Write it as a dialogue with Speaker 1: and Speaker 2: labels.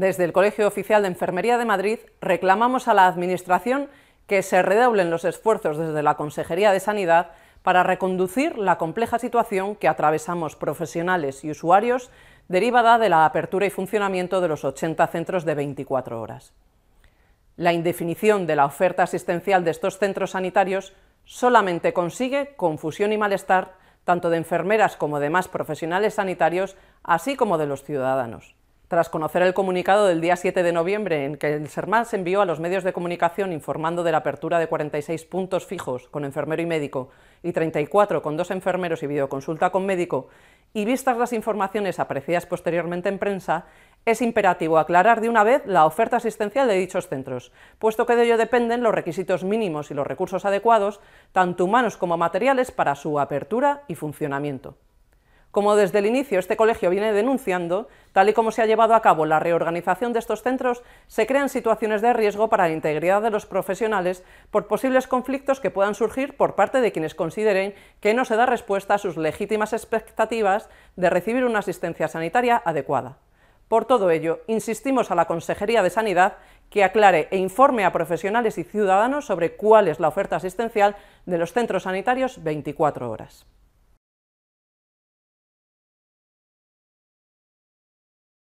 Speaker 1: Desde el Colegio Oficial de Enfermería de Madrid reclamamos a la Administración que se redoblen los esfuerzos desde la Consejería de Sanidad para reconducir la compleja situación que atravesamos profesionales y usuarios derivada de la apertura y funcionamiento de los 80 centros de 24 horas. La indefinición de la oferta asistencial de estos centros sanitarios solamente consigue confusión y malestar tanto de enfermeras como de más profesionales sanitarios, así como de los ciudadanos. Tras conocer el comunicado del día 7 de noviembre en que el se envió a los medios de comunicación informando de la apertura de 46 puntos fijos con enfermero y médico y 34 con dos enfermeros y videoconsulta con médico, y vistas las informaciones aparecidas posteriormente en prensa, es imperativo aclarar de una vez la oferta asistencial de dichos centros, puesto que de ello dependen los requisitos mínimos y los recursos adecuados, tanto humanos como materiales, para su apertura y funcionamiento. Como desde el inicio este colegio viene denunciando, tal y como se ha llevado a cabo la reorganización de estos centros, se crean situaciones de riesgo para la integridad de los profesionales por posibles conflictos que puedan surgir por parte de quienes consideren que no se da respuesta a sus legítimas expectativas de recibir una asistencia sanitaria adecuada. Por todo ello, insistimos a la Consejería de Sanidad que aclare e informe a profesionales y ciudadanos sobre cuál es la oferta asistencial de los centros sanitarios 24 horas.